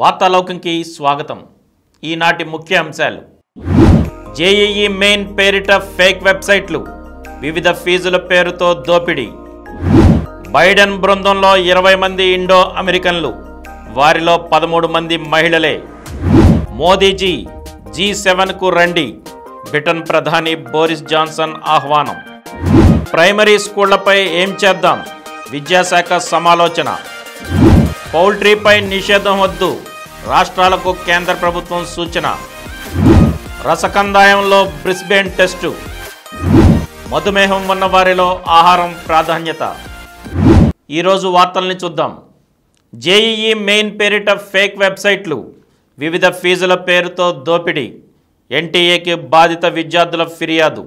వార్తాలోకంకి స్వాగతం ఈనాటి ముఖ్య అంశాలు జేఈఈ మెయిన్ పేరిట ఫేక్ వెబ్సైట్లు వివిధ ఫీజుల పేరుతో దోపిడీ బైడెన్ బృందంలో ఇరవై మంది ఇండో అమెరికన్లు వారిలో పదమూడు మంది మహిళలే మోదీజీ జీ సెవెన్కు రండి బ్రిటన్ ప్రధాని బోరిస్ జాన్సన్ ఆహ్వానం ప్రైమరీ స్కూళ్లపై ఏం చేద్దాం విద్యాశాఖ సమాలోచన పౌల్ట్రీపై నిషేధం వద్దు రాష్ట్రాలకు కేంద్ర ప్రభుత్వం సూచన రసకందాయంలో బ్రిస్బేన్ టెస్టు మధుమేహం ఉన్న వారిలో ఆహారం ప్రాధాన్యత ఈరోజు వార్తల్ని చూద్దాం జేఈఈ మెయిన్ పేరిట ఫేక్ వెబ్సైట్లు వివిధ ఫీజుల పేరుతో దోపిడీ ఎన్టీఏకి బాధిత విద్యార్థుల ఫిర్యాదు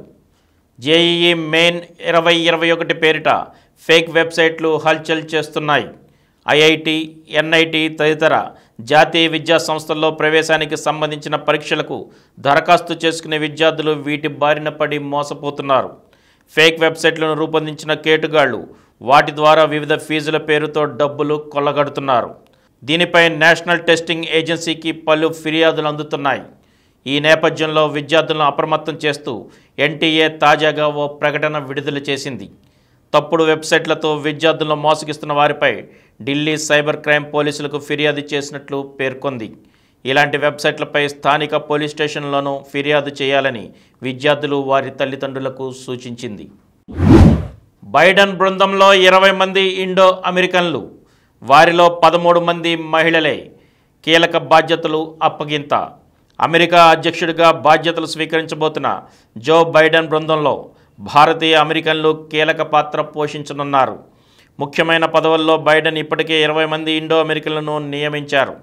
జేఈఈ మెయిన్ ఇరవై ఇరవై ఒకటి పేరిట ఫేక్ వెబ్సైట్లు హల్చల్ చేస్తున్నాయి ఐఐటి ఎన్ఐటి తదితర జాతీయ విద్యా సంస్థల్లో ప్రవేశానికి సంబంధించిన పరీక్షలకు దరఖాస్తు చేసుకునే విద్యార్థులు వీటి బారిన పడి మోసపోతున్నారు ఫేక్ వెబ్సైట్లను రూపొందించిన కేటుగాళ్లు వాటి ద్వారా వివిధ ఫీజుల పేరుతో డబ్బులు కొల్లగడుతున్నారు దీనిపై నేషనల్ టెస్టింగ్ ఏజెన్సీకి పలు ఫిర్యాదులు అందుతున్నాయి ఈ నేపథ్యంలో విద్యార్థులను అప్రమత్తం చేస్తూ ఎన్టీఏ తాజాగా ఓ ప్రకటన విడుదల చేసింది తప్పుడు వెబ్సైట్లతో విద్యార్థులను మోసగిస్తున్న వారిపై ఢిల్లీ సైబర్ క్రైమ్ పోలీసులకు ఫిర్యాదు చేసినట్లు పేర్కొంది ఇలాంటి వెబ్సైట్లపై స్థానిక పోలీస్ స్టేషన్లోనూ ఫిర్యాదు చేయాలని విద్యార్థులు వారి తల్లిదండ్రులకు సూచించింది బైడెన్ బృందంలో ఇరవై మంది ఇండో అమెరికన్లు వారిలో పదమూడు మంది మహిళలే కీలక బాధ్యతలు అప్పగింత అమెరికా అధ్యక్షుడిగా బాధ్యతలు స్వీకరించబోతున్న జో బైడెన్ బృందంలో భారతీయ అమెరికన్లు కీలక పాత్ర పోషించనున్నారు ముఖ్యమైన పదవుల్లో బైడెన్ ఇప్పటికే ఇరవై మంది ఇండో అమెరికన్లను నియమించారు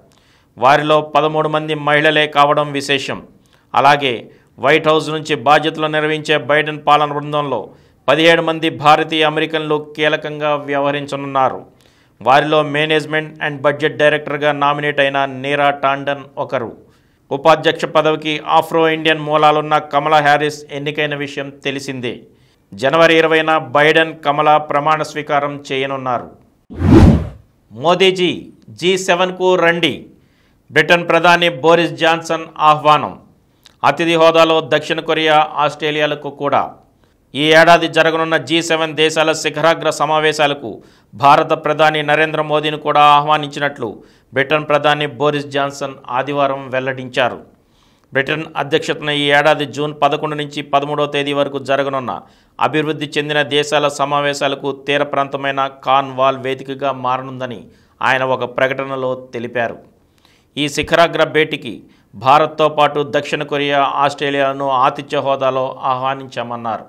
వారిలో పదమూడు మంది మహిళలే కావడం విశేషం అలాగే వైట్ హౌస్ నుంచి బాధ్యతలు నిర్వహించే బైడెన్ పాలన బృందంలో పదిహేడు మంది భారతీయ అమెరికన్లు కీలకంగా వ్యవహరించనున్నారు వారిలో మేనేజ్మెంట్ అండ్ బడ్జెట్ డైరెక్టర్గా నామినేట్ అయిన నీరా టాండన్ ఒకరు ఉపాధ్యక్ష పదవికి ఆఫ్రో ఇండియన్ మూలాలున్న కమలా హ్యారిస్ ఎన్నికైన విషయం తెలిసిందే జనవరి ఇరవైన బైడెన్ కమలా ప్రమాణ స్వీకారం చేయనున్నారు మోదీజీ జీ సెవెన్కు రండి బ్రిటన్ ప్రధాని బోరిస్ జాన్సన్ ఆహ్వానం అతిథి హోదాలో దక్షిణ కొరియా ఆస్ట్రేలియాలకు కూడా ఈ ఏడాది జరగనున్న జీ సెవెన్ దేశాల శిఖరాగ్ర సమావేశాలకు భారత ప్రధాని నరేంద్ర మోదీని కూడా ఆహ్వానించినట్లు బ్రిటన్ ప్రధాని బోరిస్ జాన్సన్ ఆదివారం వెల్లడించారు బ్రిటన్ అధ్యక్షతన ఈ ఏడాది జూన్ పదకొండు నుంచి పదమూడవ తేదీ వరకు జరగనున్న అభివృద్ధి చెందిన దేశాల సమావేశాలకు తీర ప్రాంతమైన వాల్ వేదికగా మారనుందని ఆయన ఒక ప్రకటనలో తెలిపారు ఈ శిఖరాగ్ర భేటీకి భారత్తో పాటు దక్షిణ కొరియా ఆస్ట్రేలియాను ఆతిథ్య హోదాలో ఆహ్వానించామన్నారు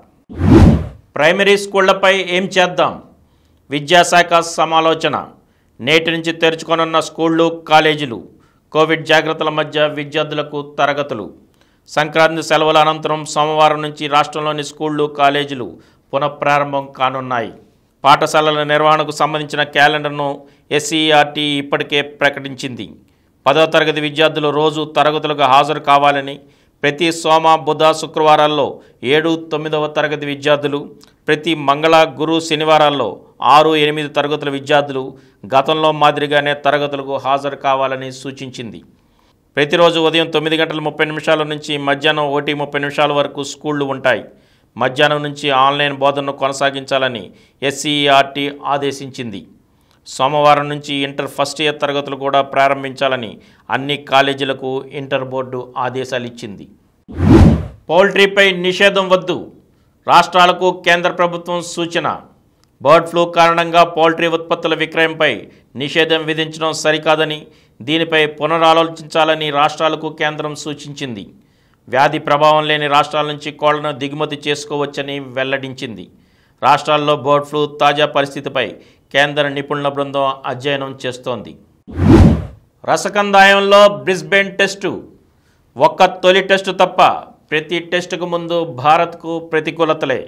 ప్రైమరీ స్కూళ్లపై ఏం చేద్దాం విద్యాశాఖ సమాలోచన నేటి నుంచి తెరుచుకొనున్న స్కూళ్ళు కాలేజీలు కోవిడ్ జాగ్రత్తల మధ్య విద్యార్థులకు తరగతులు సంక్రాంతి సెలవుల అనంతరం సోమవారం నుంచి రాష్ట్రంలోని స్కూళ్ళు కాలేజీలు పునఃప్రారంభం కానున్నాయి పాఠశాలల నిర్వహణకు సంబంధించిన క్యాలెండర్ను ఎస్ఈఆర్టీ ఇప్పటికే ప్రకటించింది పదో తరగతి విద్యార్థులు రోజు తరగతులకు హాజరు కావాలని ప్రతి సోమ బుధ శుక్రవారాల్లో ఏడు తొమ్మిదవ తరగతి విద్యార్థులు ప్రతి మంగళ గురు శనివారాల్లో ఆరు ఎనిమిది తరగతుల విద్యార్థులు గతంలో మాదిరిగానే తరగతులకు హాజరు కావాలని సూచించింది ప్రతిరోజు ఉదయం తొమ్మిది గంటల ముప్పై నిమిషాల నుంచి మధ్యాహ్నం ఒకటి ముప్పై నిమిషాల వరకు స్కూళ్ళు ఉంటాయి మధ్యాహ్నం నుంచి ఆన్లైన్ బోధనను కొనసాగించాలని ఎస్సీఆర్టీ ఆదేశించింది సోమవారం నుంచి ఇంటర్ ఫస్ట్ ఇయర్ తరగతులు కూడా ప్రారంభించాలని అన్ని కాలేజీలకు ఇంటర్ బోర్డు ఆదేశాలు ఇచ్చింది పౌల్ట్రీపై నిషేధం వద్దు రాష్ట్రాలకు కేంద్ర ప్రభుత్వం సూచన బర్డ్ ఫ్లూ కారణంగా పౌల్ట్రీ ఉత్పత్తుల విక్రయంపై నిషేధం విధించడం సరికాదని దీనిపై పునరాలోచించాలని రాష్ట్రాలకు కేంద్రం సూచించింది వ్యాధి ప్రభావం లేని రాష్ట్రాల నుంచి కోళ్లను దిగుమతి చేసుకోవచ్చని వెల్లడించింది రాష్ట్రాల్లో బర్డ్ ఫ్లూ తాజా పరిస్థితిపై కేంద్ర నిపుణుల బృందం అధ్యయనం చేస్తోంది రసకందాయంలో బ్రిస్బెన్ టెస్టు ఒక్క తొలి టెస్టు తప్ప ప్రతి టెస్టుకు ముందు భారత్కు ప్రతికూలతలే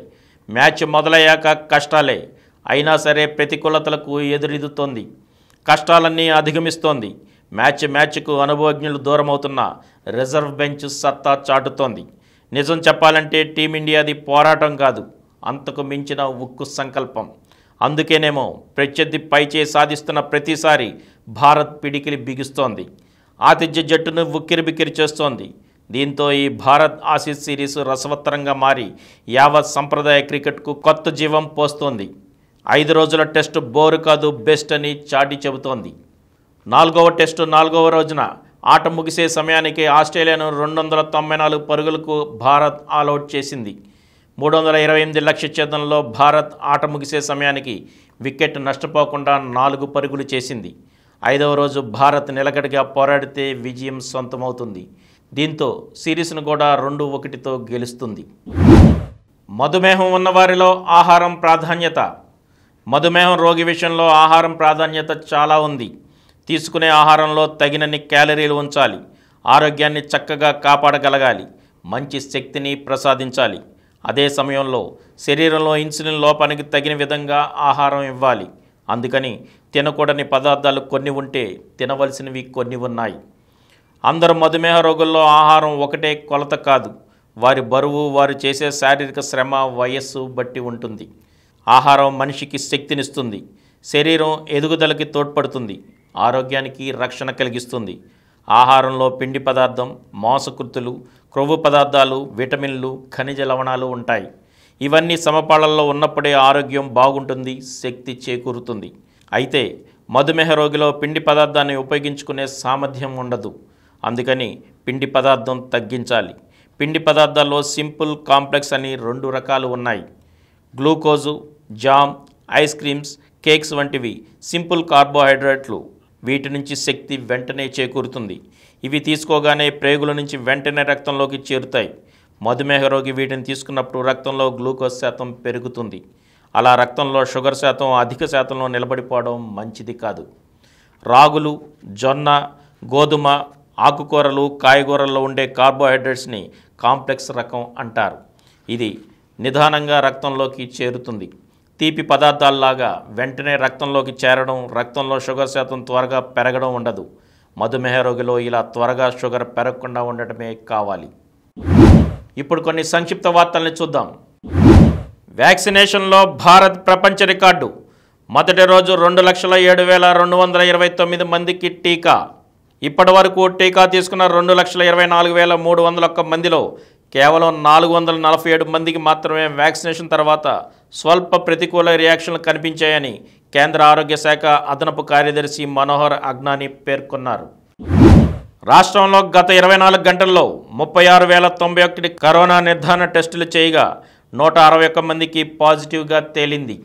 మ్యాచ్ మొదలయ్యాక కష్టాలే అయినా సరే ప్రతికూలతలకు ఎదురెదుతోంది కష్టాలన్నీ అధిగమిస్తోంది మ్యాచ్ మ్యాచ్కు అనుభవజ్ఞులు దూరమవుతున్న రిజర్వ్ బెంచ్ సత్తా చాటుతోంది నిజం చెప్పాలంటే టీమిండియాది పోరాటం కాదు అంతకు మించిన ఉక్కు సంకల్పం అందుకేనేమో ప్రత్యర్థి పైచే సాధిస్తున్న ప్రతిసారి భారత్ పిడికిలి బిగుస్తోంది ఆతిథ్య జట్టును ఉక్కిరిబిక్కిరి చేస్తోంది దీంతో ఈ భారత్ ఆసీస్ సిరీస్ రసవత్తరంగా మారి యావత్ సంప్రదాయ క్రికెట్కు కొత్త జీవం పోస్తోంది ఐదు రోజుల టెస్టు బోరు కాదు బెస్ట్ అని చాటి చెబుతోంది నాలుగవ టెస్టు నాలుగవ రోజున ఆట ముగిసే సమయానికి ఆస్ట్రేలియాను రెండు వందల తొంభై నాలుగు పరుగులకు భారత్ ఆల్అవుట్ చేసింది మూడు వందల ఇరవై ఎనిమిది లక్ష ఛేదంలో భారత్ ఆట ముగిసే సమయానికి వికెట్ నష్టపోకుండా నాలుగు పరుగులు చేసింది ఐదవ రోజు భారత్ నిలకడిగా పోరాడితే విజయం సొంతమవుతుంది దీంతో సిరీస్ను కూడా రెండు ఒకటితో గెలుస్తుంది మధుమేహం ఉన్నవారిలో ఆహారం ప్రాధాన్యత మధుమేహం రోగి విషయంలో ఆహారం ప్రాధాన్యత చాలా ఉంది తీసుకునే ఆహారంలో తగినన్ని క్యాలరీలు ఉంచాలి ఆరోగ్యాన్ని చక్కగా కాపాడగలగాలి మంచి శక్తిని ప్రసాదించాలి అదే సమయంలో శరీరంలో ఇన్సులిన్ లోపానికి తగిన విధంగా ఆహారం ఇవ్వాలి అందుకని తినకూడని పదార్థాలు కొన్ని ఉంటే తినవలసినవి కొన్ని ఉన్నాయి అందరు మధుమేహ రోగుల్లో ఆహారం ఒకటే కొలత కాదు వారి బరువు వారు చేసే శారీరక శ్రమ వయస్సు బట్టి ఉంటుంది ఆహారం మనిషికి శక్తినిస్తుంది శరీరం ఎదుగుదలకి తోడ్పడుతుంది ఆరోగ్యానికి రక్షణ కలిగిస్తుంది ఆహారంలో పిండి పదార్థం మాంసకృతులు క్రొవ్వు పదార్థాలు విటమిన్లు ఖనిజ లవణాలు ఉంటాయి ఇవన్నీ సమపాళల్లో ఉన్నప్పుడే ఆరోగ్యం బాగుంటుంది శక్తి చేకూరుతుంది అయితే మధుమేహ రోగిలో పిండి పదార్థాన్ని ఉపయోగించుకునే సామర్థ్యం ఉండదు అందుకని పిండి పదార్థం తగ్గించాలి పిండి పదార్థాల్లో సింపుల్ కాంప్లెక్స్ అని రెండు రకాలు ఉన్నాయి glucose jam ice creams cakes వంటివి సింపుల్ కార్బోహైడ్రేట్లు వీటి నుంచి శక్తి వెంటనే చేకూరుతుంది ఇవి తీసుకోగానే ప్రేగుల నుంచి వెంటనే రక్తంలోకి చేరుతాయి మధుమేహ రోగి వీటిని తీసుకున్నప్పుడు రక్తంలో గ్లూకోజ్ శాతం పెరుగుతుంది అలా రక్తంలో షుగర్ శాతం అధిక శాతంలో నిలబడిపోవడం మంచిది కాదు రాగులు జొన్న గోధుమ ఆకుకూరలు కాయగూరల్లో ఉండే కార్బోహైడ్రేట్స్ని కాంప్లెక్స్ రకం అంటారు ఇది నిదానంగా రక్తంలోకి చేరుతుంది తీపి పదార్థాల్లాగా వెంటనే రక్తంలోకి చేరడం రక్తంలో షుగర్ శాతం త్వరగా పెరగడం ఉండదు మధుమేహ రోగిలో ఇలా త్వరగా షుగర్ పెరగకుండా ఉండటమే కావాలి ఇప్పుడు కొన్ని సంక్షిప్త వార్తల్ని చూద్దాం వ్యాక్సినేషన్లో భారత్ ప్రపంచ రికార్డు మొదటి రోజు రెండు లక్షల ఏడు వేల రెండు వందల ఇరవై తొమ్మిది మందికి టీకా ఇప్పటి వరకు టీకా తీసుకున్న రెండు లక్షల ఇరవై నాలుగు వేల మూడు వందల ఒక్క మందిలో కేవలం నాలుగు వందల నలభై ఏడు మందికి మాత్రమే వ్యాక్సినేషన్ తర్వాత స్వల్ప ప్రతికూల రియాక్షన్లు కనిపించాయని కేంద్ర ఆరోగ్య శాఖ అదనపు కార్యదర్శి మనోహర్ అగ్నాని పేర్కొన్నారు రాష్ట్రంలో గత ఇరవై నాలుగు గంటల్లో ముప్పై ఆరు వేల తొంభై ఒకటి కరోనా నిర్ధారణ టెస్టులు చేయగా నూట అరవై ఒక్క మందికి పాజిటివ్గా తేలింది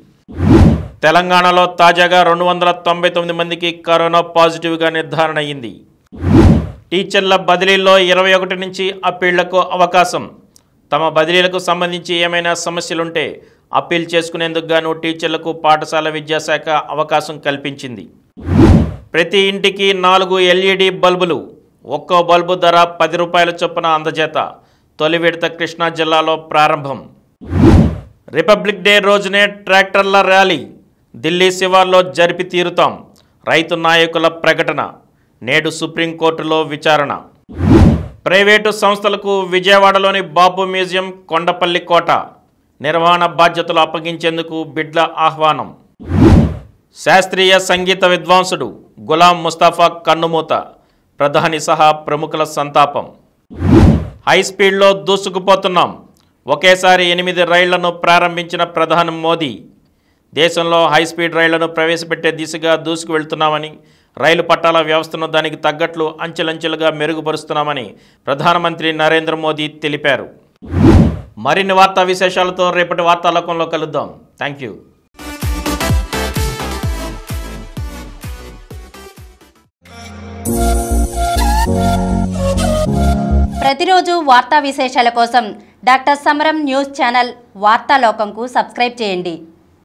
తెలంగాణలో తాజాగా రెండు వందల తొంభై తొమ్మిది మందికి కరోనా పాజిటివ్గా నిర్ధారణ అయింది టీచర్ల బదిలీల్లో ఇరవై ఒకటి నుంచి అప్పీళ్లకు అవకాశం తమ బదిలీలకు సంబంధించి ఏమైనా సమస్యలుంటే అప్పీల్ చేసుకునేందుకు గాను టీచర్లకు పాఠశాల విద్యాశాఖ అవకాశం కల్పించింది ప్రతి ఇంటికి నాలుగు ఎల్ఈడి బల్బులు ఒక్కో బల్బు ధర పది రూపాయల చొప్పున అందజేత తొలి విడత కృష్ణా జిల్లాలో ప్రారంభం రిపబ్లిక్ డే రోజునే ట్రాక్టర్ల ర్యాలీ ఢిల్లీ శివార్లో జరిపి తీరుతాం రైతు నాయకుల ప్రకటన నేడు సుప్రీంకోర్టులో విచారణ ప్రైవేటు సంస్థలకు విజయవాడలోని బాబు మ్యూజియం కొండపల్లి కోట నిర్వహణ బాధ్యతలు అప్పగించేందుకు బిడ్ల ఆహ్వానం శాస్త్రీయ సంగీత విద్వాంసుడు గులాం ముస్తాఫా కన్నుమూత ప్రధాని సహా ప్రముఖుల సంతాపం హైస్పీడ్లో దూసుకుపోతున్నాం ఒకేసారి ఎనిమిది రైళ్లను ప్రారంభించిన ప్రధాని మోదీ దేశంలో హైస్పీడ్ రైళ్లను ప్రవేశపెట్టే దిశగా దూసుకు వెళ్తున్నామని రైలు పట్టాల వ్యవస్థను దానికి తగ్గట్లు అంచెలంచెలుగా మెరుగుపరుస్తున్నామని ప్రధానమంత్రి నరేంద్ర మోదీ తెలిపారు మరిన్ని వార్తా విశేషాలతో రేపటి వార్తాలోకంలో కలుద్దాం థ్యాంక్ యూ ప్రతిరోజు వార్తా విశేషాల కోసం డాక్టర్ సమరం న్యూస్ ఛానల్ వార్తాలోకంకు సబ్స్క్రైబ్ చేయండి